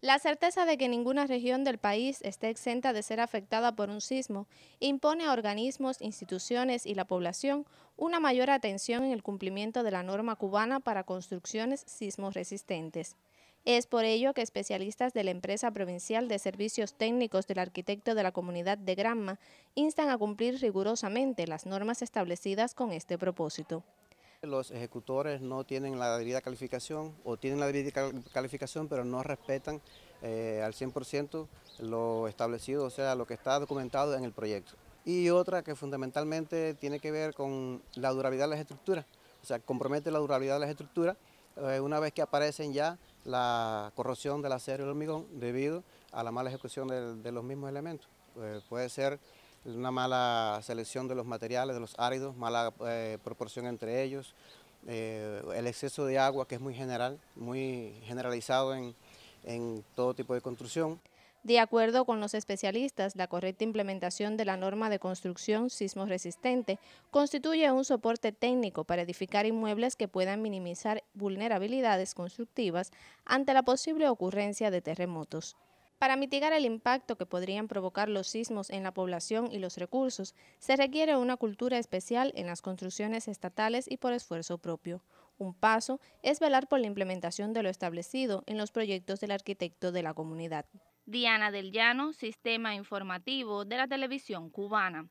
La certeza de que ninguna región del país esté exenta de ser afectada por un sismo impone a organismos, instituciones y la población una mayor atención en el cumplimiento de la norma cubana para construcciones sismos resistentes. Es por ello que especialistas de la empresa provincial de servicios técnicos del arquitecto de la comunidad de Granma instan a cumplir rigurosamente las normas establecidas con este propósito. Los ejecutores no tienen la debida calificación o tienen la debida calificación pero no respetan eh, al 100% lo establecido, o sea, lo que está documentado en el proyecto. Y otra que fundamentalmente tiene que ver con la durabilidad de las estructuras, o sea, compromete la durabilidad de las estructuras eh, una vez que aparecen ya la corrosión del acero y el hormigón debido a la mala ejecución de, los mismos elementos. Eh, puede ser una mala selección de los materiales, de los áridos, mala eh, proporción entre ellos, eh, el exceso de agua que es muy general, muy generalizado en, en todo tipo de construcción. De acuerdo con los especialistas, la correcta implementación de la norma de construcción sismo resistente constituye un soporte técnico para edificar inmuebles que puedan minimizar vulnerabilidades constructivas ante la posible ocurrencia de terremotos. Para mitigar el impacto que podrían provocar los sismos en la población y los recursos, se requiere una cultura especial en las construcciones estatales y por esfuerzo propio. Un paso es velar por la implementación de lo establecido en los proyectos del arquitecto de la comunidad. Diana del Llano, Sistema Informativo de la Televisión Cubana.